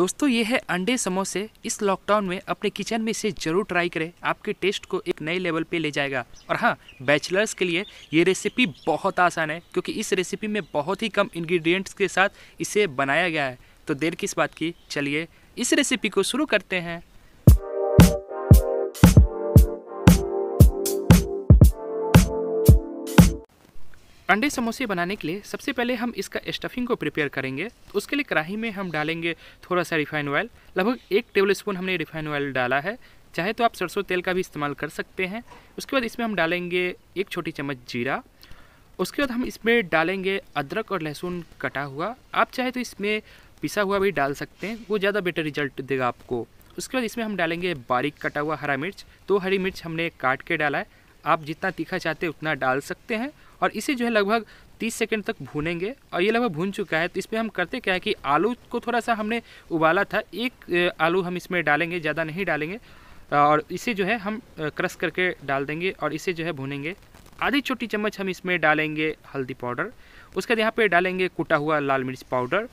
दोस्तों ये है अंडे समोसे इस लॉकडाउन में अपने किचन में इसे जरूर ट्राई करें आपके टेस्ट को एक नए लेवल पे ले जाएगा और हाँ बैचलर्स के लिए ये रेसिपी बहुत आसान है क्योंकि इस रेसिपी में बहुत ही कम इंग्रेडिएंट्स के साथ इसे बनाया गया है तो देर किस बात की चलिए इस रेसिपी को शुरू करते हैं अंडे समोसे बनाने के लिए सबसे पहले हम इसका स्टफिंग को प्रिपेयर करेंगे तो उसके लिए कढ़ाई में हम डालेंगे थोड़ा सा रिफाइन ऑयल लगभग एक टेबल स्पून हमने रिफाइन ऑयल डाला है चाहे तो आप सरसों तेल का भी इस्तेमाल कर सकते हैं उसके बाद इसमें हम डालेंगे एक छोटी चम्मच जीरा उसके बाद हम इसमें डालेंगे अदरक और लहसुन कटा हुआ आप चाहे तो इसमें पिसा हुआ भी डाल सकते हैं वो ज़्यादा बेटर रिजल्ट देगा आपको उसके बाद इसमें हम डालेंगे बारीक कटा हुआ हरा मिर्च दो हरी मिर्च हमने काट के डाला है आप जितना तीखा चाहते उतना डाल सकते हैं और इसे जो है लगभग 30 सेकंड तक भूनेंगे और ये लगभग भून चुका है तो इसमें हम करते क्या है कि आलू को थोड़ा सा हमने उबाला था एक आलू हम इसमें डालेंगे ज़्यादा नहीं डालेंगे और इसे जो है हम क्रश करके डाल देंगे और इसे जो है भूनेंगे आधी छोटी चम्मच हम इसमें डालेंगे हल्दी पाउडर उसके बाद यहाँ पर डालेंगे कूटा हुआ लाल मिर्च पाउडर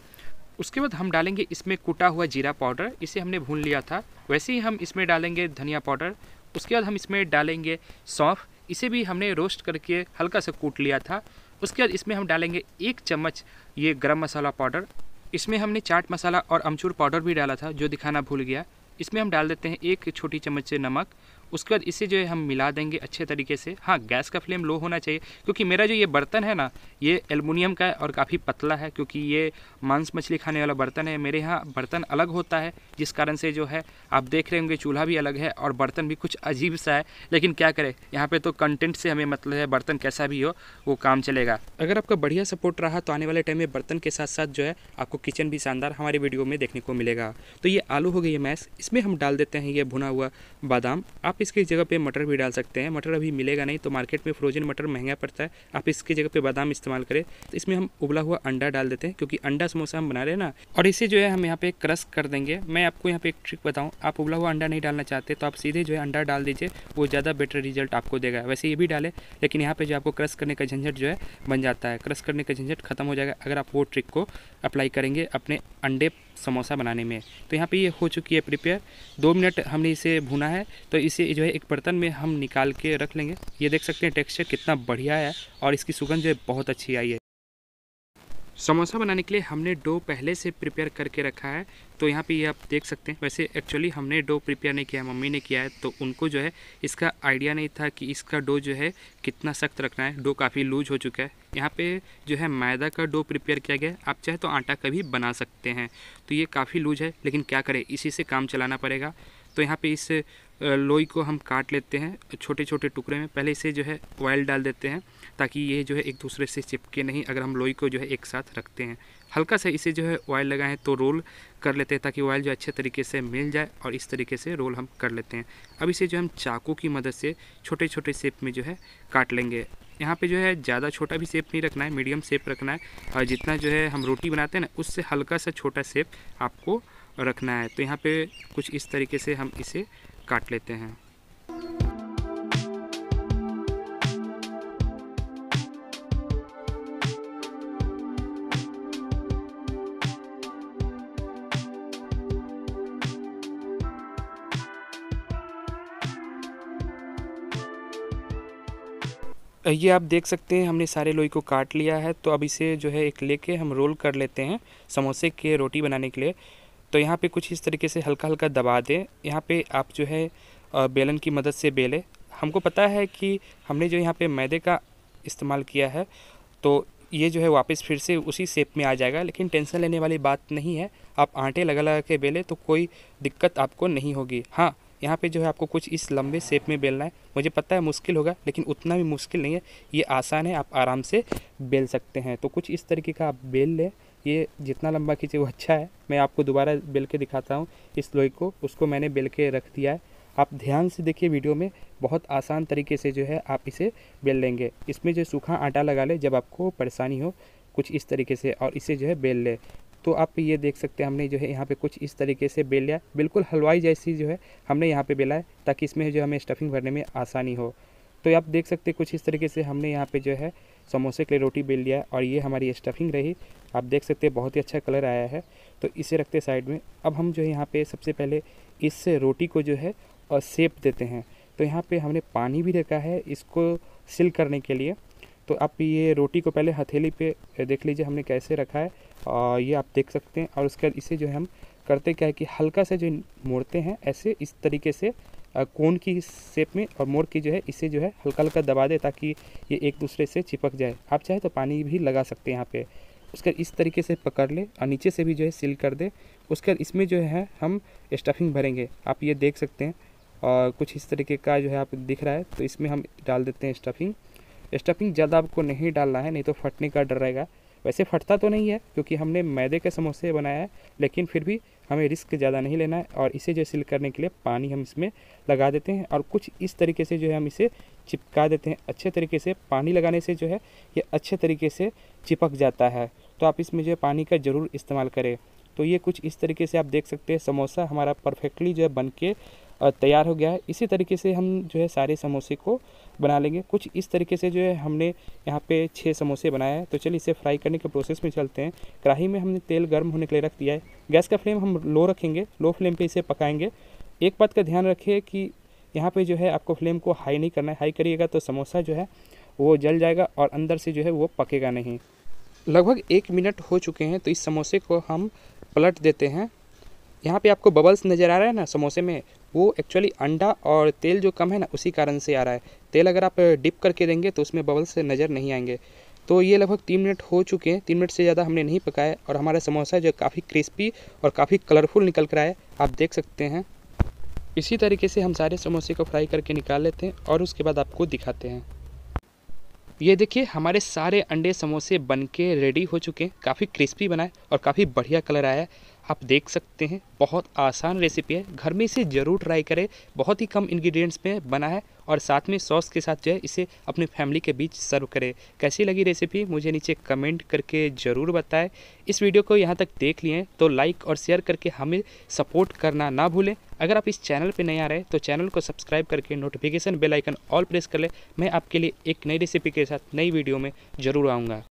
उसके बाद हम डालेंगे इसमें कूटा हुआ जीरा पाउडर इसे हमने भून लिया था वैसे ही हम इसमें डालेंगे धनिया पाउडर उसके बाद हम इसमें डालेंगे सौंफ इसे भी हमने रोस्ट करके हल्का सा कूट लिया था उसके बाद इसमें हम डालेंगे एक चम्मच ये गरम मसाला पाउडर इसमें हमने चाट मसाला और अमचूर पाउडर भी डाला था जो दिखाना भूल गया इसमें हम डाल देते हैं एक छोटी चम्मच से नमक उसके बाद इसे जो है हम मिला देंगे अच्छे तरीके से हाँ गैस का फ्लेम लो होना चाहिए क्योंकि मेरा जो ये बर्तन है ना ये एलमिनियम का है और काफ़ी पतला है क्योंकि ये मांस मछली खाने वाला बर्तन है मेरे यहाँ बर्तन अलग होता है जिस कारण से जो है आप देख रहे होंगे चूल्हा भी अलग है और बर्तन भी कुछ अजीब सा है लेकिन क्या करें यहाँ पर तो कंटेंट से हमें मतलब है बर्तन कैसा भी हो वो काम चलेगा अगर आपका बढ़िया सपोर्ट रहा तो आने वाले टाइम में बर्तन के साथ साथ जो है आपको किचन भी शानदार हमारे वीडियो में देखने को मिलेगा तो ये आलू हो गई है मैश इसमें हम डाल देते हैं ये भुना हुआ बादाम आप आप इसकी जगह पे मटर भी डाल सकते हैं मटर अभी मिलेगा नहीं तो मार्केट में फ्रोजन मटर महंगा पड़ता है आप इसकी जगह पे बादाम इस्तेमाल करें तो इसमें हम उबला हुआ अंडा डाल देते हैं क्योंकि अंडा समोसा हम बना रहे हैं ना और इसे जो है हम यहाँ पे क्रश कर देंगे मैं आपको यहाँ पे एक ट्रिक बताऊँ आप उबला हुआ अंडा नहीं डालना चाहते तो आप सीधे जो है अंडा डाल दीजिए वो ज़्यादा बेटर रिजल्ट आपको देगा वैसे ये भी डाले लेकिन यहाँ पर जो आपको क्रश करने का झंझट जो है बन जाता है क्रश करने का झंझट खत्म हो जाएगा अगर आप वो ट्रिक को अप्लाई करेंगे अपने अंडे समोसा बनाने में तो यहाँ पे ये हो चुकी है प्रिपेयर दो मिनट हमने इसे भुना है तो इसे जो है एक बर्तन में हम निकाल के रख लेंगे ये देख सकते हैं टेक्सचर कितना बढ़िया है और इसकी सुगंध जो है बहुत अच्छी आई है समोसा बनाने के लिए हमने डो पहले से प्रिपेयर करके रखा है तो यहाँ पे ये आप देख सकते हैं वैसे एक्चुअली हमने डो प्रिपेयर नहीं किया है मम्मी ने किया है तो उनको जो है इसका आइडिया नहीं था कि इसका डो जो है कितना सख्त रखना है डो काफ़ी लूज हो चुका है यहाँ पे जो है मैदा का डो प्रिपेयर किया गया है आप चाहे तो आटा का भी बना सकते हैं तो ये काफ़ी लूज है लेकिन क्या करें इसी से काम चलाना पड़ेगा तो यहाँ पर इस लोई को हम काट लेते हैं छोटे छोटे टुकड़े में पहले इसे जो है ऑयल डाल देते हैं ताकि ये जो है एक दूसरे से चिपके नहीं अगर हम लोई को जो है एक साथ रखते हैं हल्का सा इसे जो है ऑयल लगाएं तो रोल कर लेते हैं ताकि ऑयल जो अच्छे तरीके से मिल जाए और इस तरीके से रोल हम कर लेते हैं अब इसे जो हम चाकू की मदद से छोटे छोटे शेप में जो है काट लेंगे यहाँ पे जो है ज़्यादा छोटा भी शेप नहीं रखना है मीडियम शेप रखना है और जितना जो है हम रोटी बनाते हैं ना उससे हल्का सा छोटा शेप आपको रखना है तो यहाँ पे कुछ इस तरीके से हम इसे काट लेते हैं ये आप देख सकते हैं हमने सारे लोई को काट लिया है तो अब इसे जो है एक लेके हम रोल कर लेते हैं समोसे के रोटी बनाने के लिए तो यहाँ पे कुछ इस तरीके से हल्का हल्का दबा दें यहाँ पे आप जो है बेलन की मदद से बेलें हमको पता है कि हमने जो यहाँ पे मैदे का इस्तेमाल किया है तो ये जो है वापस फिर से उसी शेप में आ जाएगा लेकिन टेंशन लेने वाली बात नहीं है आप आटे लगा लगा के बेलें तो कोई दिक्कत आपको नहीं होगी हाँ यहाँ पे जो है आपको कुछ इस लंबे शेप में बेलना है मुझे पता है मुश्किल होगा लेकिन उतना भी मुश्किल नहीं है ये आसान है आप आराम से बेल सकते हैं तो कुछ इस तरीके का आप बेल लें ये जितना लंबा खींचे वो अच्छा है मैं आपको दोबारा बेल के दिखाता हूँ इस लोई को उसको मैंने बेल के रख दिया है आप ध्यान से देखिए वीडियो में बहुत आसान तरीके से जो है आप इसे बेल लेंगे इसमें जो सूखा आटा लगा ले जब आपको परेशानी हो कुछ इस तरीके से और इसे जो है बेल ले तो आप ये देख सकते हैं हमने जो है यहाँ पे कुछ इस तरीके से बेल लिया बिल्कुल हलवाई जैसी जो है हमने यहाँ पे बेला है ताकि इसमें जो हमें स्टफिंग भरने में आसानी हो तो आप देख सकते हैं कुछ इस तरीके से हमने यहाँ पे जो है समोसे के लिए रोटी बेल लिया और ये हमारी स्टफिंग रही आप देख सकते हैं बहुत ही अच्छा कलर आया है तो इसे रखते साइड में अब हम जो है यहाँ पर सबसे पहले इस रोटी को जो है और सेप देते हैं तो यहाँ पर हमने पानी भी रखा है इसको सिल करने के लिए तो आप ये रोटी को पहले हथेली पे देख लीजिए हमने कैसे रखा है और ये आप देख सकते हैं और उसके बाद इसे जो है हम करते क्या है कि हल्का से जो मोड़ते हैं ऐसे इस तरीके से कोन की शेप में और मोर की जो है इसे जो है हल्का हल्का दबा दे ताकि ये एक दूसरे से चिपक जाए आप चाहे तो पानी भी लगा सकते हैं यहाँ पे उसका इस तरीके से पकड़ ले और नीचे से भी जो है सील कर दे उसके इसमें जो है हम स्टफिंग भरेंगे आप ये देख सकते हैं और कुछ इस तरीके का जो है आप दिख रहा है तो इसमें हम डाल देते हैं स्टफिंग स्टफिंग ज़्यादा आपको नहीं डालना है नहीं तो फटने का डर रहेगा वैसे फटता तो नहीं है क्योंकि हमने मैदे के समोसे बनाया है लेकिन फिर भी हमें रिस्क ज़्यादा नहीं लेना है और इसे जो सिल करने के लिए पानी हम इसमें लगा देते हैं और कुछ इस तरीके से जो है हम इसे चिपका देते हैं अच्छे तरीके से पानी लगाने से जो है ये अच्छे तरीके से चिपक जाता है तो आप इसमें जो है पानी का ज़रूर इस्तेमाल करें तो ये कुछ इस तरीके से आप देख सकते हैं समोसा हमारा परफेक्टली जो है बन के तैयार हो गया है इसी तरीके से हम जो है सारे समोसे को बना लेंगे कुछ इस तरीके से जो है हमने यहाँ पे छः समोसे बनाए हैं तो चलिए इसे फ्राई करने के प्रोसेस में चलते हैं कढ़ाई में हमने तेल गर्म होने के लिए रख दिया है गैस का फ्लेम हम लो रखेंगे लो फ्लेम पर इसे पकाएँगे एक बात का ध्यान रखिए कि यहाँ पे जो है आपको फ्लेम को हाई नहीं करना है हाई करिएगा तो समोसा जो है वो जल जाएगा और अंदर से जो है वो पकेगा नहीं लगभग एक मिनट हो चुके हैं तो इस समोसे को हम पलट देते हैं यहाँ पे आपको बबल्स नज़र आ रहा है ना समोसे में वो एक्चुअली अंडा और तेल जो कम है ना उसी कारण से आ रहा है तेल अगर आप डिप करके देंगे तो उसमें बबल्स नज़र नहीं आएंगे तो ये लगभग तीन मिनट हो चुके हैं तीन मिनट से ज़्यादा हमने नहीं पकाया और हमारा समोसा जो काफ़ी क्रिस्पी और काफ़ी कलरफुल निकल कर आया आप देख सकते हैं इसी तरीके से हम सारे समोसे को फ्राई करके निकाल लेते हैं और उसके बाद आपको दिखाते हैं ये देखिए हमारे सारे अंडे समोसे बन के रेडी हो चुके हैं काफ़ी क्रिस्पी बनाए और काफ़ी बढ़िया कलर आया आप देख सकते हैं बहुत आसान रेसिपी है घर में इसे ज़रूर ट्राई करें बहुत ही कम इंग्रेडिएंट्स में बना है और साथ में सॉस के साथ जो है इसे अपने फैमिली के बीच सर्व करें कैसी लगी रेसिपी मुझे नीचे कमेंट करके ज़रूर बताएं इस वीडियो को यहाँ तक देख लिए तो लाइक और शेयर करके हमें सपोर्ट करना ना भूलें अगर आप इस चैनल पर नहीं आ रहे तो चैनल को सब्सक्राइब करके नोटिफिकेशन बेलाइकन ऑल प्रेस कर लें मैं आपके लिए एक नई रेसिपी के साथ नई वीडियो में ज़रूर आऊँगा